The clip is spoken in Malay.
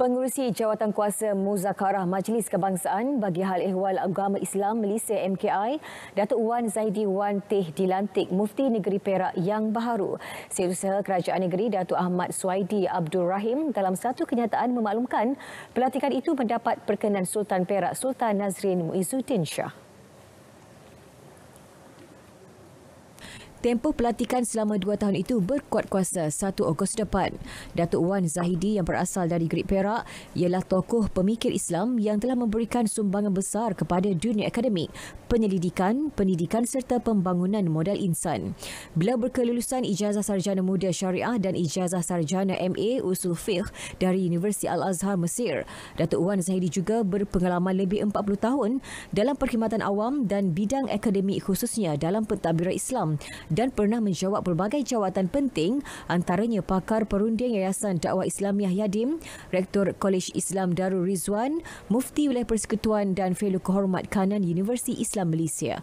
Pengurusi Kuasa Muzakarah Majlis Kebangsaan bagi Hal Ehwal Agama Islam Malaysia MKI, Datuk Wan Zaidi Wan Teh dilantik Mufti Negeri Perak yang baharu. Setiausaha Kerajaan Negeri Datuk Ahmad Suaidi Abdul Rahim dalam satu kenyataan memaklumkan pelantikan itu mendapat perkenan Sultan Perak Sultan Nazrin Muizuddin Shah. Tempoh pelatihan selama dua tahun itu berkuat kuasa 1 Ogos depan. Datuk Wan Zahidi yang berasal dari Great Perak ialah tokoh pemikir Islam yang telah memberikan sumbangan besar kepada dunia akademik, penyelidikan, pendidikan serta pembangunan modal insan. Beliau berkelulusan Ijazah Sarjana Muda Syariah dan Ijazah Sarjana MA Usul Fiqh dari Universiti Al-Azhar Mesir. Datuk Wan Zahidi juga berpengalaman lebih 40 tahun dalam perkhidmatan awam dan bidang akademik khususnya dalam pentadbiran Islam dan pernah menjawab pelbagai jawatan penting antaranya pakar perunding Yayasan Dakwah Islamiah Yadim, Rektor Kolej Islam Darul Rizwan, Mufti Wilayah Persekutuan dan Fellow Kehormat Kanan Universiti Islam Malaysia.